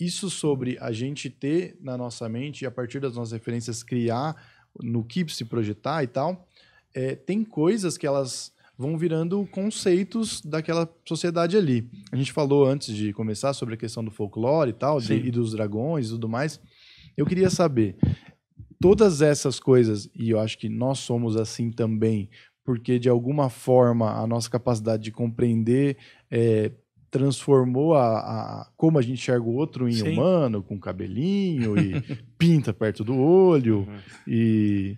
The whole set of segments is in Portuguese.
isso sobre a gente ter na nossa mente, e a partir das nossas referências, criar no que se projetar e tal, é, tem coisas que elas vão virando conceitos daquela sociedade ali. A gente falou antes de começar sobre a questão do folclore e tal, de, e dos dragões e tudo mais. Eu queria saber, todas essas coisas, e eu acho que nós somos assim também, porque de alguma forma a nossa capacidade de compreender é, transformou a, a, como a gente enxerga o outro em Sim. humano, com cabelinho e pinta perto do olho uhum. e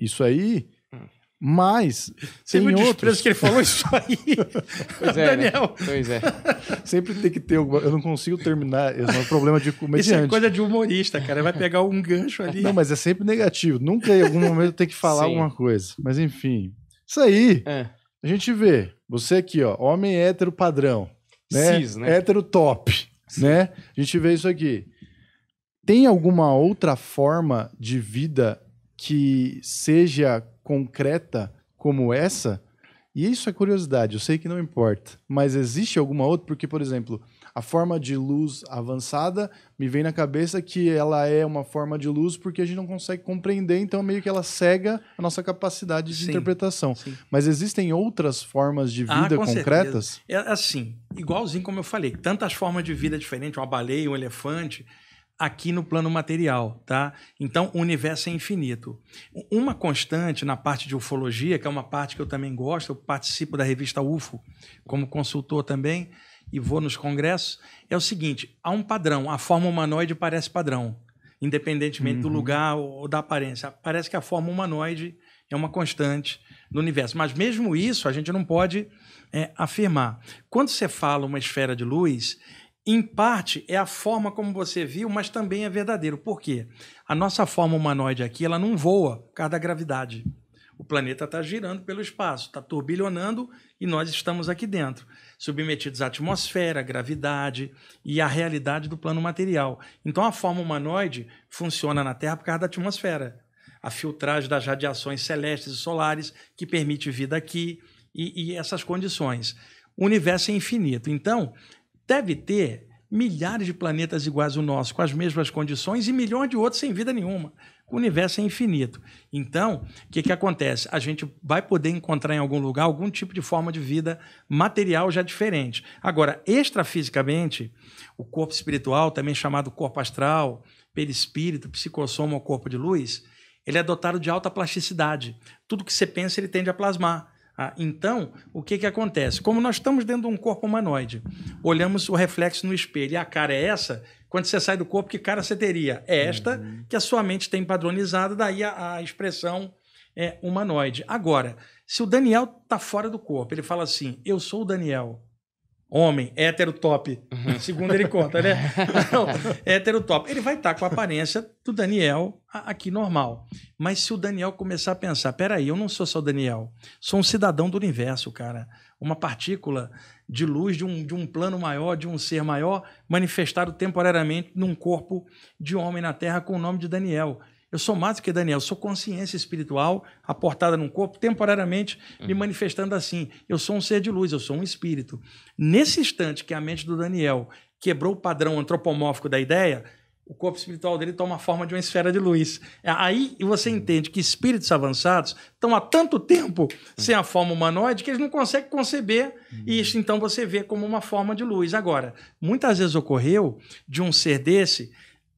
isso aí. Hum. Mas Você tem viu outros... que ele falou isso aí, pois é, né? Daniel. Né? Pois é. Sempre tem que ter alguma... Eu não consigo terminar. Esse é um problema de comediante. Isso é coisa de humorista, cara. Vai pegar um gancho ali. Não, mas é sempre negativo. Nunca em algum momento tem que falar Sim. alguma coisa. Mas enfim, isso aí. É. A gente vê. Você aqui, ó, homem hétero padrão né? Cis, né? Hétero top, né? A gente vê isso aqui. Tem alguma outra forma de vida que seja concreta como essa? E isso é curiosidade, eu sei que não importa. Mas existe alguma outra? Porque, por exemplo, a forma de luz avançada me vem na cabeça que ela é uma forma de luz porque a gente não consegue compreender, então meio que ela cega a nossa capacidade de sim, interpretação. Sim. Mas existem outras formas de ah, vida ah, com concretas? Certeza. É assim, igualzinho como eu falei, tantas formas de vida diferentes, uma baleia, um elefante aqui no plano material, tá? Então, o universo é infinito. Uma constante na parte de ufologia, que é uma parte que eu também gosto, eu participo da revista UFO como consultor também e vou nos congressos, é o seguinte, há um padrão, a forma humanoide parece padrão, independentemente uhum. do lugar ou da aparência. Parece que a forma humanoide é uma constante no universo. Mas mesmo isso, a gente não pode é, afirmar. Quando você fala uma esfera de luz, em parte é a forma como você viu, mas também é verdadeiro. Por quê? A nossa forma humanoide aqui, ela não voa por causa da gravidade. O planeta está girando pelo espaço, está turbilhonando e nós estamos aqui dentro, submetidos à atmosfera, à gravidade e à realidade do plano material. Então a forma humanoide funciona na Terra por causa da atmosfera, a filtragem das radiações celestes e solares que permite vida aqui e, e essas condições. O universo é infinito. Então, deve ter milhares de planetas iguais ao nosso, com as mesmas condições, e milhões de outros sem vida nenhuma. O universo é infinito. Então, o que, que acontece? A gente vai poder encontrar em algum lugar algum tipo de forma de vida material já diferente. Agora, extrafisicamente, o corpo espiritual, também chamado corpo astral, perispírito, psicossoma ou corpo de luz, ele é dotado de alta plasticidade. Tudo que você pensa, ele tende a plasmar. Ah, então, o que, que acontece? Como nós estamos dentro de um corpo humanoide, olhamos o reflexo no espelho e a cara é essa, quando você sai do corpo, que cara você teria? É esta uhum. que a sua mente tem padronizada, daí a, a expressão é humanoide. Agora, se o Daniel está fora do corpo, ele fala assim: Eu sou o Daniel homem, hétero top. Uhum. Segundo ele conta, né? Não, hétero top. Ele vai estar tá com a aparência do Daniel aqui normal. Mas se o Daniel começar a pensar, peraí, eu não sou só o Daniel, sou um cidadão do universo, cara. Uma partícula de luz de um, de um plano maior, de um ser maior, manifestado temporariamente num corpo de homem na Terra com o nome de Daniel. Eu sou mais do que Daniel, sou consciência espiritual aportada num corpo, temporariamente uhum. me manifestando assim. Eu sou um ser de luz, eu sou um espírito. Nesse instante que a mente do Daniel quebrou o padrão antropomórfico da ideia, o corpo espiritual dele toma a forma de uma esfera de luz. É aí você uhum. entende que espíritos avançados estão há tanto tempo uhum. sem a forma humanoide que eles não conseguem conceber e uhum. isso então você vê como uma forma de luz. Agora, muitas vezes ocorreu de um ser desse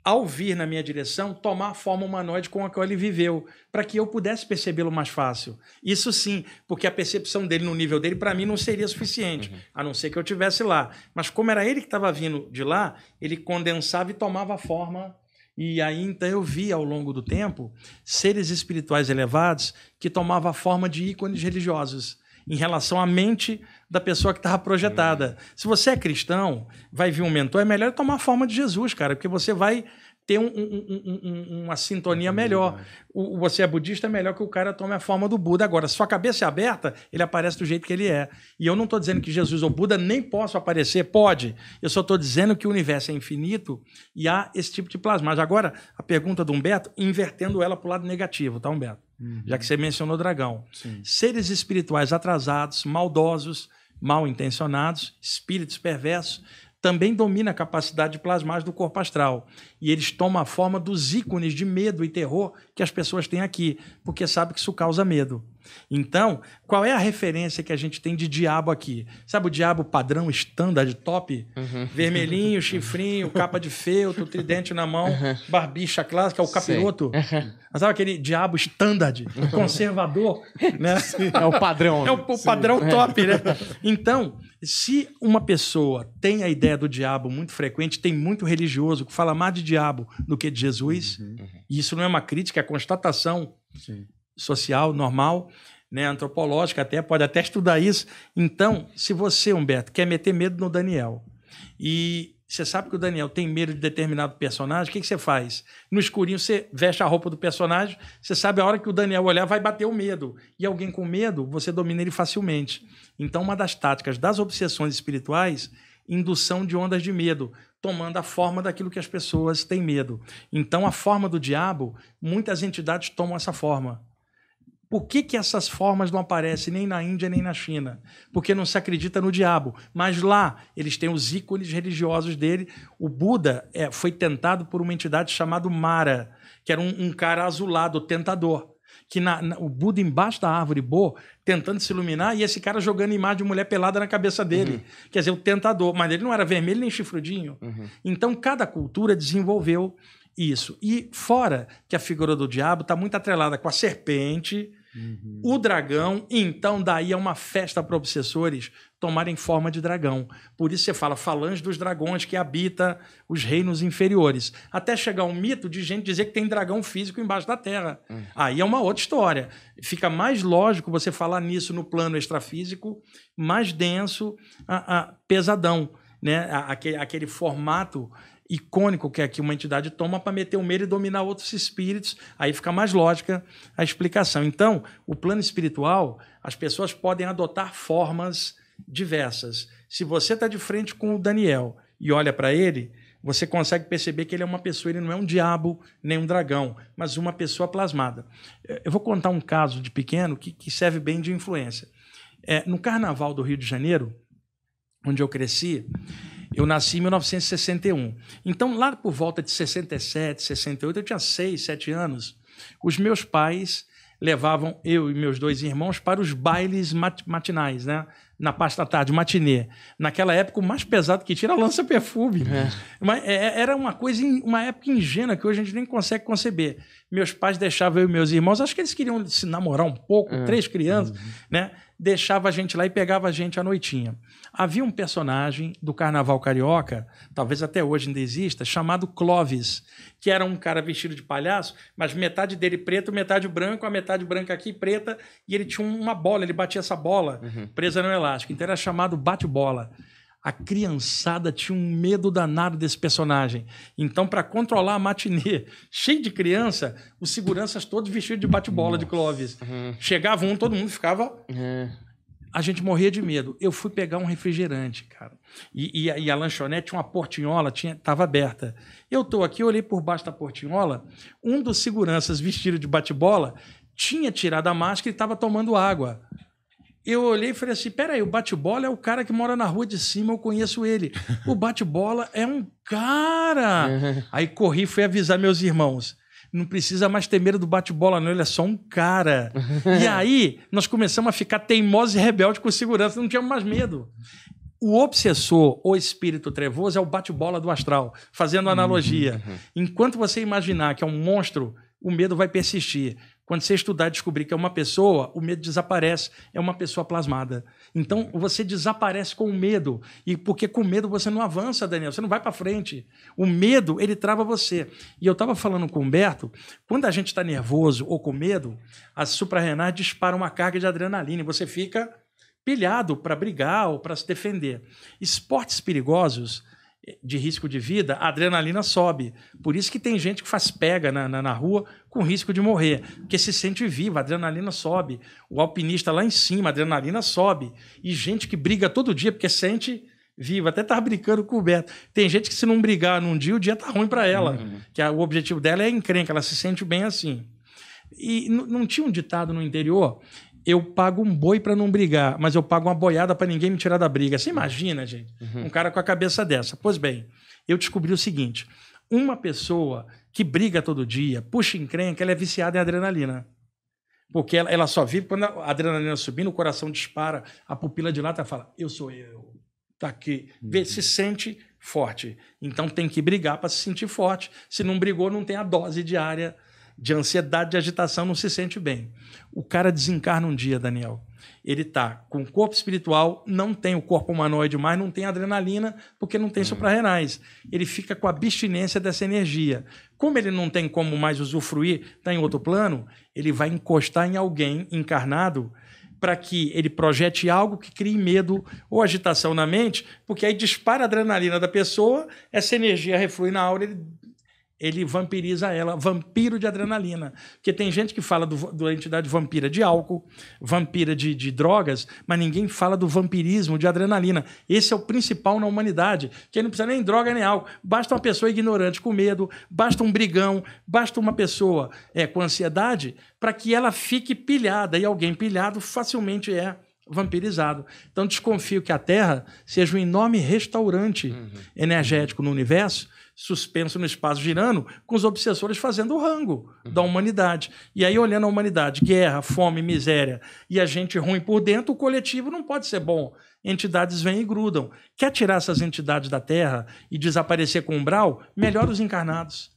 ao vir na minha direção, tomar a forma humanoide com a qual ele viveu, para que eu pudesse percebê-lo mais fácil. Isso sim, porque a percepção dele no nível dele, para mim, não seria suficiente, uhum. a não ser que eu tivesse lá. Mas como era ele que estava vindo de lá, ele condensava e tomava a forma. E aí, então, eu vi ao longo do tempo seres espirituais elevados que tomavam a forma de ícones religiosos em relação à mente da pessoa que estava projetada. Hum. Se você é cristão, vai vir um mentor, é melhor tomar a forma de Jesus, cara, porque você vai ter um, um, um, uma sintonia uhum. melhor. O, você é budista, é melhor que o cara tome a forma do Buda. Agora, sua cabeça é aberta, ele aparece do jeito que ele é. E eu não estou dizendo que Jesus ou Buda nem possam aparecer, pode. Eu só estou dizendo que o universo é infinito e há esse tipo de plasma mas Agora, a pergunta do Humberto, invertendo ela para o lado negativo, tá, Humberto? Uhum. Já que você mencionou dragão. Sim. Seres espirituais atrasados, maldosos, mal intencionados, espíritos perversos, também domina a capacidade de plasmar do corpo astral. E eles tomam a forma dos ícones de medo e terror que as pessoas têm aqui, porque sabe que isso causa medo. Então, qual é a referência que a gente tem de diabo aqui? Sabe o diabo padrão standard top? Uhum. Vermelhinho, chifrinho, capa de feltro, tridente na mão, uhum. barbicha clássica, é o capiroto. Uhum. Sabe aquele diabo standard, uhum. conservador? Né? É o padrão. É o, o né? padrão é. top, né? Então, se uma pessoa tem a ideia do diabo muito frequente, tem muito religioso que fala mais de diabo do que de Jesus, uhum. isso não é uma crítica, é constatação. Sim social, normal, né, antropológica, até pode até estudar isso. Então, se você, Humberto, quer meter medo no Daniel e você sabe que o Daniel tem medo de determinado personagem, o que, que você faz? No escurinho, você veste a roupa do personagem, você sabe a hora que o Daniel olhar, vai bater o medo. E alguém com medo, você domina ele facilmente. Então, uma das táticas das obsessões espirituais, indução de ondas de medo, tomando a forma daquilo que as pessoas têm medo. Então, a forma do diabo, muitas entidades tomam essa forma. Por que, que essas formas não aparecem nem na Índia nem na China? Porque não se acredita no diabo. Mas lá eles têm os ícones religiosos dele. O Buda é, foi tentado por uma entidade chamada Mara, que era um, um cara azulado, tentador. Que na, na, o Buda embaixo da árvore boa, tentando se iluminar, e esse cara jogando imagem de mulher pelada na cabeça dele. Uhum. Quer dizer, o tentador. Mas ele não era vermelho nem chifrudinho. Uhum. Então cada cultura desenvolveu isso. E fora que a figura do diabo está muito atrelada com a serpente, Uhum. O dragão, então, daí é uma festa para obsessores tomarem forma de dragão. Por isso você fala falange dos dragões que habita os reinos inferiores. Até chegar um mito de gente dizer que tem dragão físico embaixo da terra. Uhum. Aí é uma outra história. Fica mais lógico você falar nisso no plano extrafísico, mais denso, a, a, pesadão. Né? Aquele, aquele formato icônico que é que uma entidade toma para meter o medo e dominar outros espíritos, aí fica mais lógica a explicação. Então, o plano espiritual, as pessoas podem adotar formas diversas. Se você está de frente com o Daniel e olha para ele, você consegue perceber que ele é uma pessoa, ele não é um diabo nem um dragão, mas uma pessoa plasmada. Eu vou contar um caso de pequeno que, que serve bem de influência. É, no Carnaval do Rio de Janeiro, onde eu cresci, eu nasci em 1961. Então, lá por volta de 67, 68, eu tinha 6, 7 anos, os meus pais levavam eu e meus dois irmãos para os bailes mat matinais, né? Na parte da tarde, matinê. Naquela época, o mais pesado que tinha era lança-perfume. É. Mas é, é, era uma coisa, uma época ingênua que hoje a gente nem consegue conceber. Meus pais deixavam eu e meus irmãos, acho que eles queriam se namorar um pouco, é. três crianças, uhum. né? deixava a gente lá e pegava a gente à noitinha. Havia um personagem do Carnaval Carioca, talvez até hoje ainda exista, chamado Clovis, que era um cara vestido de palhaço, mas metade dele preto, metade branco, a metade branca aqui preta, e ele tinha uma bola, ele batia essa bola uhum. presa no elástico. Então era chamado bate-bola a criançada tinha um medo danado desse personagem. Então, para controlar a matinê, cheio de criança, os seguranças todos vestidos de bate-bola de Clóvis. Uhum. Chegava um, todo mundo ficava. Uhum. A gente morria de medo. Eu fui pegar um refrigerante, cara. E, e, a, e a lanchonete tinha uma portinhola, tinha, tava aberta. Eu estou aqui, olhei por baixo da portinhola, um dos seguranças vestido de bate-bola tinha tirado a máscara e estava tomando água. Eu olhei e falei assim: peraí, o bate-bola é o cara que mora na rua de cima, eu conheço ele. O bate-bola é um cara. Aí corri fui avisar meus irmãos. Não precisa mais ter medo do bate-bola, não, ele é só um cara. e aí nós começamos a ficar teimosos e rebeldes com segurança, não tínhamos mais medo. O obsessor ou espírito trevoso é o bate-bola do astral, fazendo uhum, analogia. Uhum. Enquanto você imaginar que é um monstro, o medo vai persistir. Quando você estudar e descobrir que é uma pessoa, o medo desaparece, é uma pessoa plasmada. Então você desaparece com o medo, e porque com medo você não avança, Daniel, você não vai para frente. O medo, ele trava você. E eu estava falando com o Humberto, quando a gente está nervoso ou com medo, as suprarrenais disparam uma carga de adrenalina e você fica pilhado para brigar ou para se defender. Esportes perigosos de risco de vida, a adrenalina sobe. Por isso que tem gente que faz pega na, na, na rua com risco de morrer, porque se sente viva, a adrenalina sobe. O alpinista lá em cima, a adrenalina sobe. E gente que briga todo dia porque sente viva, Até tá brincando com o Beto. Tem gente que se não brigar num dia, o dia tá ruim para ela. Uhum. que a, o objetivo dela é encrenca, ela se sente bem assim. E não tinha um ditado no interior eu pago um boi para não brigar, mas eu pago uma boiada para ninguém me tirar da briga. Você imagina, gente? Uhum. Um cara com a cabeça dessa. Pois bem, eu descobri o seguinte: uma pessoa que briga todo dia, puxa encrenca, ela é viciada em adrenalina. Porque ela, ela só vive quando a adrenalina subindo, o coração dispara, a pupila de lata fala: Eu sou eu. Tá aqui. Vê, uhum. se sente forte. Então tem que brigar para se sentir forte. Se não brigou, não tem a dose diária de ansiedade, de agitação, não se sente bem. O cara desencarna um dia, Daniel. Ele tá com o corpo espiritual, não tem o corpo humanoide mais, não tem adrenalina, porque não tem hum. suprarrenais. Ele fica com a abstinência dessa energia. Como ele não tem como mais usufruir, está em outro plano, ele vai encostar em alguém encarnado para que ele projete algo que crie medo ou agitação na mente, porque aí dispara a adrenalina da pessoa, essa energia reflui na aura, ele ele vampiriza ela, vampiro de adrenalina. Porque tem gente que fala do, da entidade vampira de álcool, vampira de, de, drogas, mas ninguém fala do vampirismo de adrenalina. Esse é o principal na humanidade, que não precisa nem droga nem álcool. Basta uma pessoa ignorante com medo, basta um brigão, basta uma pessoa é, com ansiedade para que ela fique pilhada. E alguém pilhado facilmente é vampirizado. Então, desconfio que a Terra seja um enorme restaurante uhum. energético no universo, suspenso no espaço girando, com os obsessores fazendo o rango uhum. da humanidade. E aí, olhando a humanidade, guerra, fome, miséria e a gente ruim por dentro, o coletivo não pode ser bom. Entidades vêm e grudam. Quer tirar essas entidades da Terra e desaparecer com o umbral? Melhor os encarnados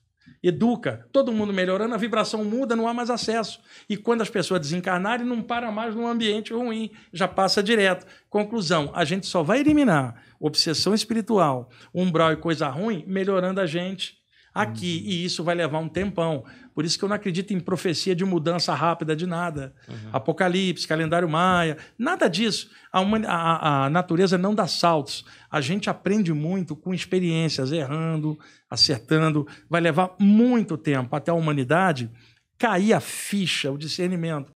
educa, todo mundo melhorando, a vibração muda, não há mais acesso. E quando as pessoas desencarnarem, não para mais num ambiente ruim, já passa direto. Conclusão: a gente só vai eliminar obsessão espiritual, umbral e coisa ruim, melhorando a gente aqui. Uhum. E isso vai levar um tempão. Por isso que eu não acredito em profecia de mudança rápida de nada. Uhum. Apocalipse, calendário maia, nada disso. A, uma, a, a, natureza não dá saltos. A gente aprende muito com experiências, errando, acertando. Vai levar muito tempo até a humanidade cair a ficha, o discernimento.